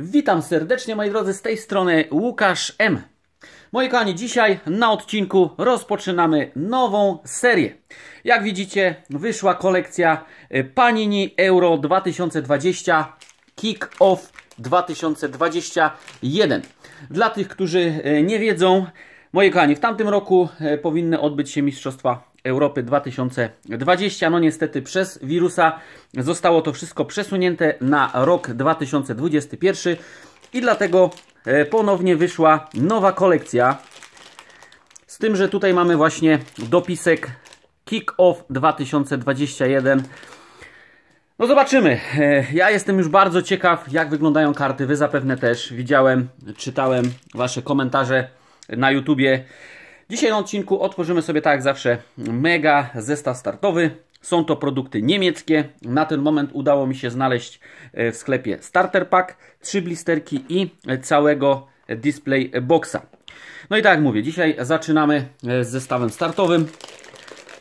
Witam serdecznie moi drodzy, z tej strony Łukasz M. Moi kochani, dzisiaj na odcinku rozpoczynamy nową serię. Jak widzicie, wyszła kolekcja y, Panini Euro 2020 Kick Off 2021. Dla tych, którzy y, nie wiedzą, moi kochani, w tamtym roku y, powinny odbyć się Mistrzostwa Europy 2020. No niestety przez wirusa zostało to wszystko przesunięte na rok 2021 i dlatego e, ponownie wyszła nowa kolekcja. Z tym, że tutaj mamy właśnie dopisek Kick Off 2021 no zobaczymy. E, ja jestem już bardzo ciekaw, jak wyglądają karty. Wy zapewne też widziałem, czytałem Wasze komentarze na YouTubie. Dzisiaj na odcinku otworzymy sobie tak jak zawsze mega zestaw startowy. Są to produkty niemieckie. Na ten moment udało mi się znaleźć e, w sklepie starter pack, trzy blisterki i całego display boxa. No i tak jak mówię, dzisiaj zaczynamy e, z zestawem startowym.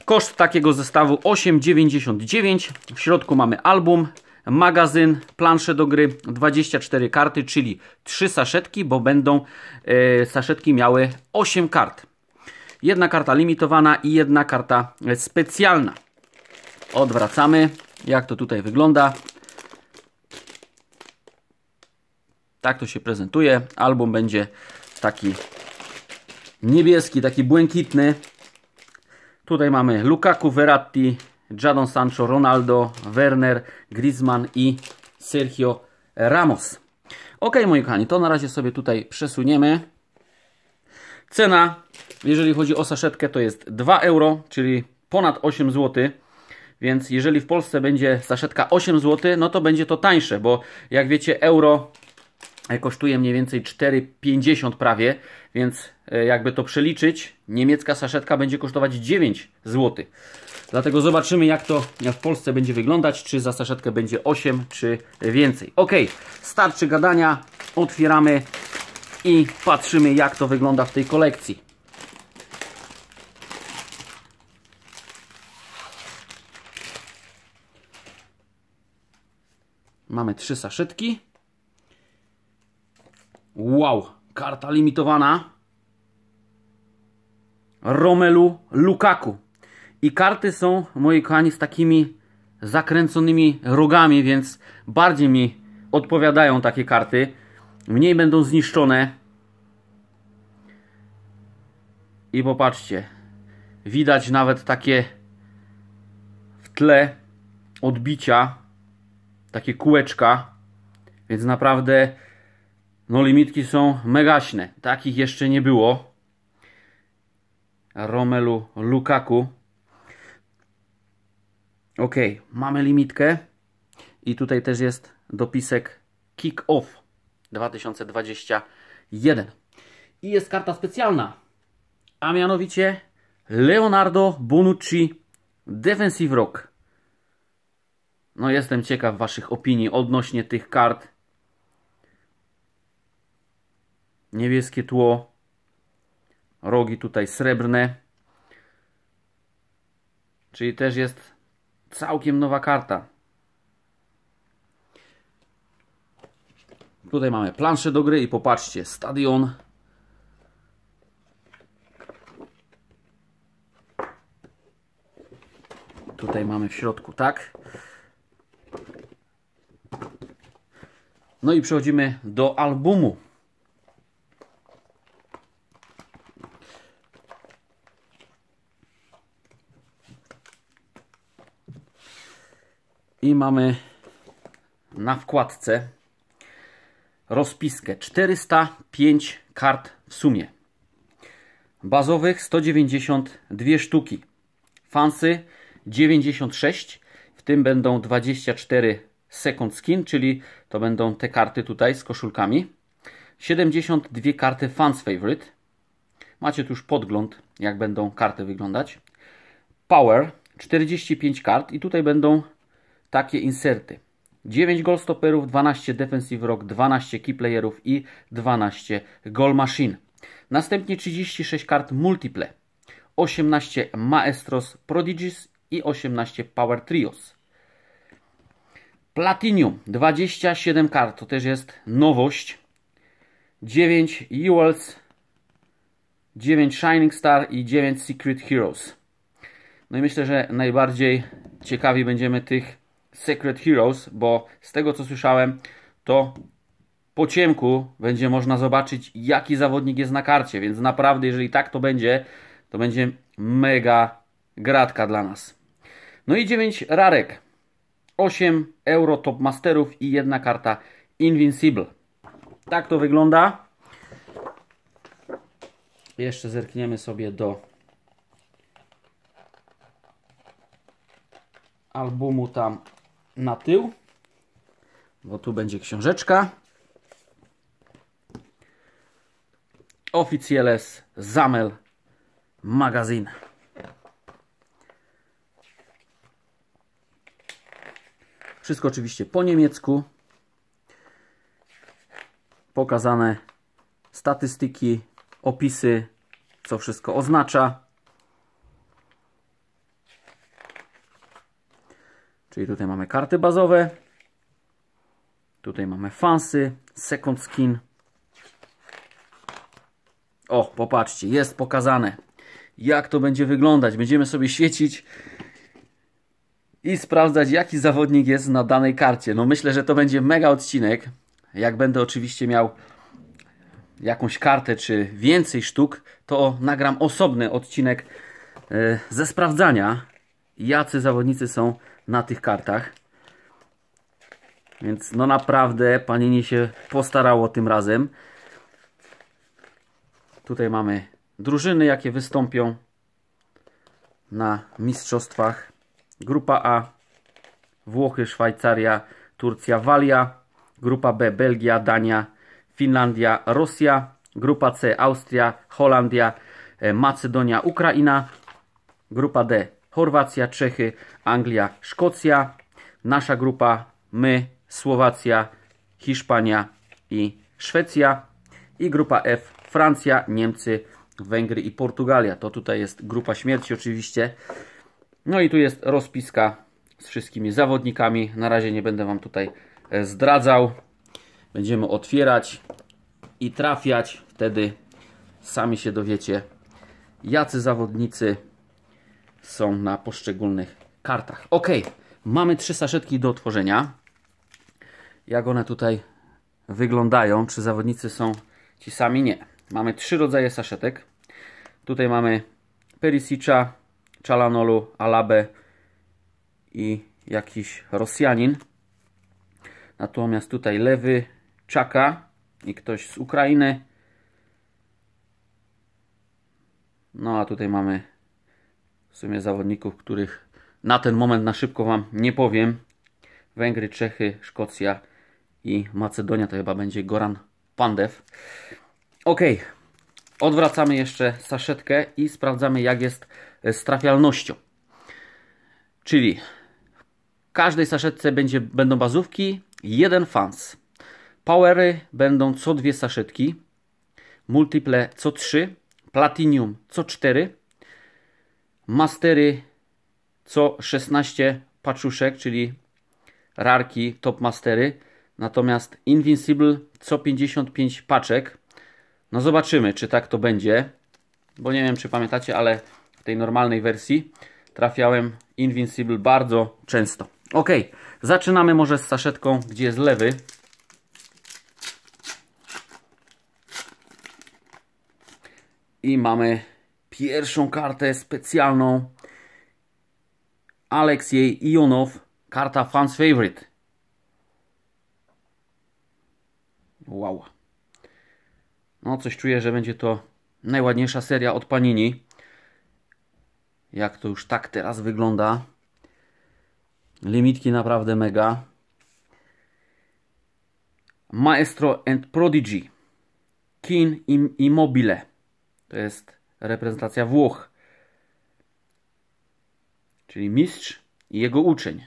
Koszt takiego zestawu 8,99. W środku mamy album, magazyn, plansze do gry, 24 karty, czyli 3 saszetki, bo będą e, saszetki miały 8 kart. Jedna karta limitowana i jedna karta specjalna. Odwracamy. Jak to tutaj wygląda? Tak to się prezentuje. Album będzie taki niebieski, taki błękitny. Tutaj mamy Lukaku, Verratti, Jadon Sancho, Ronaldo, Werner, Griezmann i Sergio Ramos. Ok, moi kochani, to na razie sobie tutaj przesuniemy. Cena, jeżeli chodzi o saszetkę, to jest 2 euro, czyli ponad 8 zł. Więc jeżeli w Polsce będzie saszetka 8 zł, no to będzie to tańsze, bo jak wiecie, euro e, kosztuje mniej więcej 4,50 prawie, więc e, jakby to przeliczyć, niemiecka saszetka będzie kosztować 9 zł. Dlatego zobaczymy, jak to w Polsce będzie wyglądać, czy za saszetkę będzie 8, czy więcej. Ok, starczy gadania, otwieramy i patrzymy jak to wygląda w tej kolekcji. Mamy trzy saszetki. Wow, karta limitowana. Romelu Lukaku. I karty są, moi kochani, z takimi zakręconymi rogami, więc bardziej mi odpowiadają takie karty mniej będą zniszczone. I popatrzcie, widać nawet takie w tle odbicia, takie kółeczka, więc naprawdę no limitki są megaśne. Takich jeszcze nie było. Romelu Lukaku. Ok, mamy limitkę i tutaj też jest dopisek kick off. 2021. I jest karta specjalna, a mianowicie Leonardo Bonucci Defensive Rock. No jestem ciekaw Waszych opinii odnośnie tych kart. Niebieskie tło. Rogi tutaj srebrne. Czyli też jest całkiem nowa karta. Tutaj mamy planszę do gry i popatrzcie, stadion. Tutaj mamy w środku, tak. No i przechodzimy do albumu. I mamy na wkładce rozpiskę. 405 kart w sumie. Bazowych 192 sztuki. fansy 96. W tym będą 24 second skin, czyli to będą te karty tutaj z koszulkami. 72 karty fans favorite. Macie tu już podgląd, jak będą karty wyglądać. Power 45 kart i tutaj będą takie inserty. 9 golstoperów, 12 defensive rock, 12 key playerów i 12 goal machine. Następnie 36 kart multiple, 18 maestros prodigies i 18 power trios. Platinum 27 kart, to też jest nowość. 9 Jewels, 9 Shining Star i 9 Secret Heroes. No i myślę, że najbardziej ciekawi będziemy tych Secret Heroes, bo z tego co słyszałem, to po ciemku będzie można zobaczyć, jaki zawodnik jest na karcie, więc naprawdę, jeżeli tak to będzie, to będzie mega gratka dla nas. No i 9 rarek, 8 euro top masterów i jedna karta Invincible. Tak to wygląda. Jeszcze zerkniemy sobie do albumu tam na tył, bo tu będzie książeczka. Oficjeles Zamel magazyn. Wszystko oczywiście po niemiecku. Pokazane statystyki, opisy, co wszystko oznacza. Czyli tutaj mamy karty bazowe. Tutaj mamy fansy, second skin. O, popatrzcie, jest pokazane. Jak to będzie wyglądać? Będziemy sobie świecić i sprawdzać, jaki zawodnik jest na danej karcie. No myślę, że to będzie mega odcinek. Jak będę oczywiście miał jakąś kartę czy więcej sztuk, to nagram osobny odcinek e, ze sprawdzania, jacy zawodnicy są na tych kartach. Więc no naprawdę panienie się postarało tym razem. Tutaj mamy drużyny, jakie wystąpią na mistrzostwach. Grupa A Włochy, Szwajcaria, Turcja, Walia. Grupa B Belgia, Dania, Finlandia, Rosja. Grupa C Austria, Holandia, e, Macedonia, Ukraina. Grupa D Chorwacja, Czechy, Anglia, Szkocja. Nasza grupa my, Słowacja, Hiszpania i Szwecja. I grupa F Francja, Niemcy, Węgry i Portugalia. To tutaj jest grupa śmierci oczywiście. No i tu jest rozpiska z wszystkimi zawodnikami. Na razie nie będę Wam tutaj e, zdradzał. Będziemy otwierać i trafiać. Wtedy sami się dowiecie, jacy zawodnicy są na poszczególnych kartach. Ok, mamy trzy saszetki do otworzenia. Jak one tutaj wyglądają? Czy zawodnicy są ci sami? Nie. Mamy trzy rodzaje saszetek. Tutaj mamy Perisicza, Czalanolu, Alabę i jakiś Rosjanin. Natomiast tutaj lewy Czaka i ktoś z Ukrainy. No a tutaj mamy w sumie zawodników, których na ten moment na szybko Wam nie powiem. Węgry, Czechy, Szkocja i Macedonia to chyba będzie Goran Pandew. Ok, odwracamy jeszcze saszetkę i sprawdzamy jak jest z trafialnością. Czyli w każdej saszetce będzie, będą bazówki, jeden fans. Powery będą co dwie saszetki, multiple co trzy, platinum co cztery, mastery co 16 paczuszek, czyli rarki top mastery. Natomiast Invincible co 55 paczek. No zobaczymy, czy tak to będzie. Bo nie wiem, czy pamiętacie, ale w tej normalnej wersji trafiałem Invincible bardzo często. Ok, zaczynamy może z saszetką, gdzie jest lewy. I mamy pierwszą kartę specjalną. Aleksiej Ionow, karta Fans Favorite. Wow. No, coś czuję, że będzie to najładniejsza seria od Panini. Jak to już tak teraz wygląda. Limitki naprawdę mega. Maestro and Prodigy. Kin Immobile. To jest reprezentacja Włoch. Czyli mistrz i jego uczeń.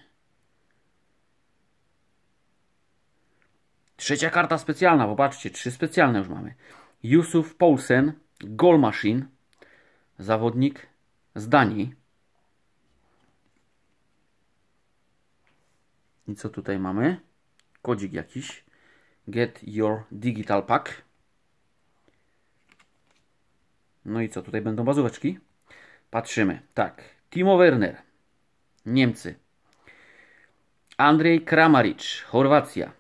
Trzecia karta specjalna, popatrzcie, trzy specjalne już mamy. Yusuf Poulsen, Goal Machine, zawodnik z Danii. I co tutaj mamy? Kodzik jakiś. Get your digital pack. No i co, tutaj będą bazóweczki? Patrzymy. Tak, Timo Werner, Niemcy. Andrzej Kramaric, Chorwacja.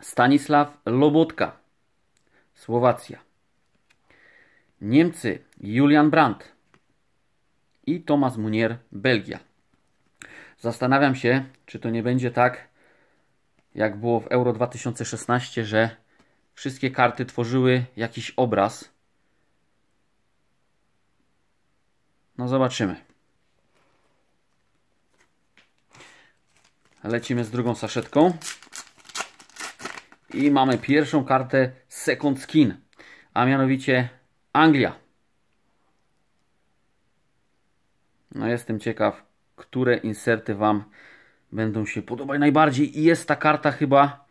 Stanisław Lobotka, Słowacja. Niemcy, Julian Brandt i Tomasz Munier, Belgia. Zastanawiam się, czy to nie będzie tak, jak było w Euro 2016, że wszystkie karty tworzyły jakiś obraz No zobaczymy. Lecimy z drugą saszetką. I mamy pierwszą kartę Second Skin, a mianowicie Anglia. No jestem ciekaw, które inserty Wam będą się podobać najbardziej. I jest ta karta chyba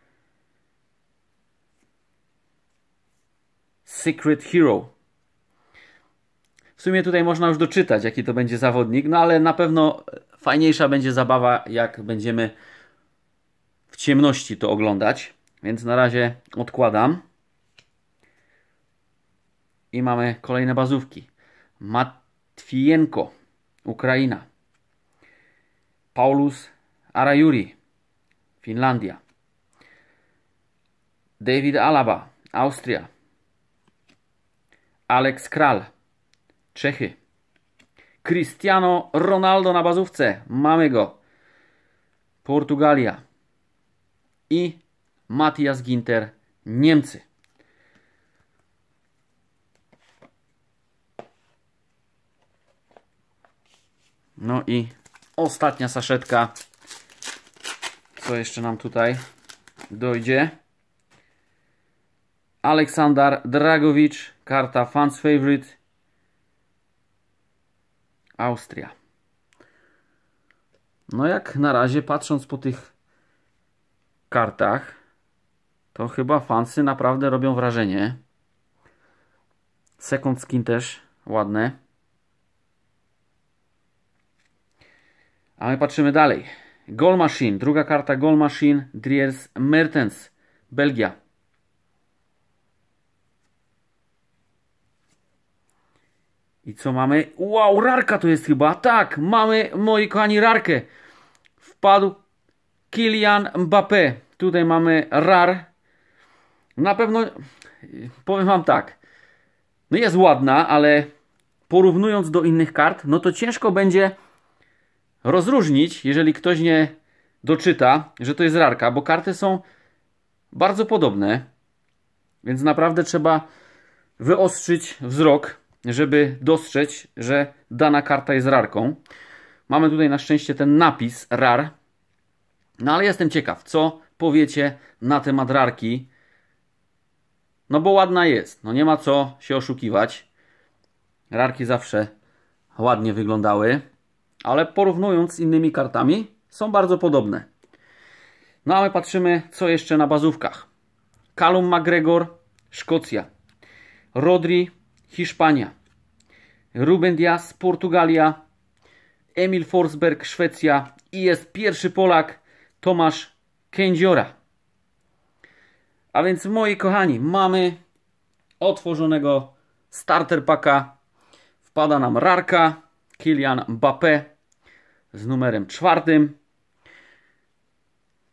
Secret Hero. W sumie tutaj można już doczytać, jaki to będzie zawodnik, no ale na pewno fajniejsza będzie zabawa, jak będziemy w ciemności to oglądać. Więc na razie odkładam. I mamy kolejne bazówki. Matwienko, Ukraina. Paulus Arajuri, Finlandia. David Alaba, Austria. Alex Kral, Czechy. Cristiano Ronaldo na bazówce. Mamy go. Portugalia. I Matthias Ginter, Niemcy. No i ostatnia saszetka. Co jeszcze nam tutaj dojdzie? Aleksander Dragowicz, karta Fans Favorite Austria. No jak na razie patrząc po tych kartach to chyba fansy naprawdę robią wrażenie. Second skin też ładne. A my patrzymy dalej. Goal Machine, druga karta Goal Machine, Driers Mertens, Belgia. I co mamy? Wow, rarka to jest chyba. Tak, mamy, moi kochani, rarkę. Wpadł Kilian Mbappé. Tutaj mamy rar. Na pewno, powiem Wam tak. No jest ładna, ale porównując do innych kart, no to ciężko będzie rozróżnić, jeżeli ktoś nie doczyta, że to jest rarka, bo karty są bardzo podobne. Więc naprawdę trzeba wyostrzyć wzrok żeby dostrzec, że dana karta jest rarką. Mamy tutaj na szczęście ten napis RAR. No ale jestem ciekaw, co powiecie na temat rarki. No bo ładna jest, no nie ma co się oszukiwać. Rarki zawsze ładnie wyglądały, ale porównując z innymi kartami są bardzo podobne. No a my patrzymy co jeszcze na bazówkach. Callum McGregor, Szkocja. Rodri, Hiszpania, Ruben Dias, Portugalia, Emil Forsberg, Szwecja i jest pierwszy Polak Tomasz Kędziora. A więc moi kochani, mamy otworzonego starter Wpada nam Rarka, Kilian Mbappé z numerem czwartym.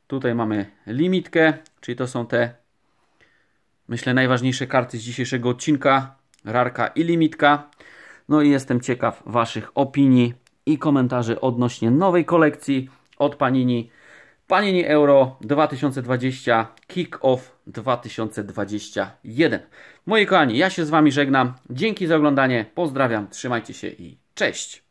Tutaj mamy limitkę, czyli to są te, myślę, najważniejsze karty z dzisiejszego odcinka rarka i limitka. No i jestem ciekaw Waszych opinii i komentarzy odnośnie nowej kolekcji od Panini. Panini Euro 2020 Kick-Off 2021. Moi kochani, ja się z Wami żegnam. Dzięki za oglądanie, pozdrawiam, trzymajcie się i cześć!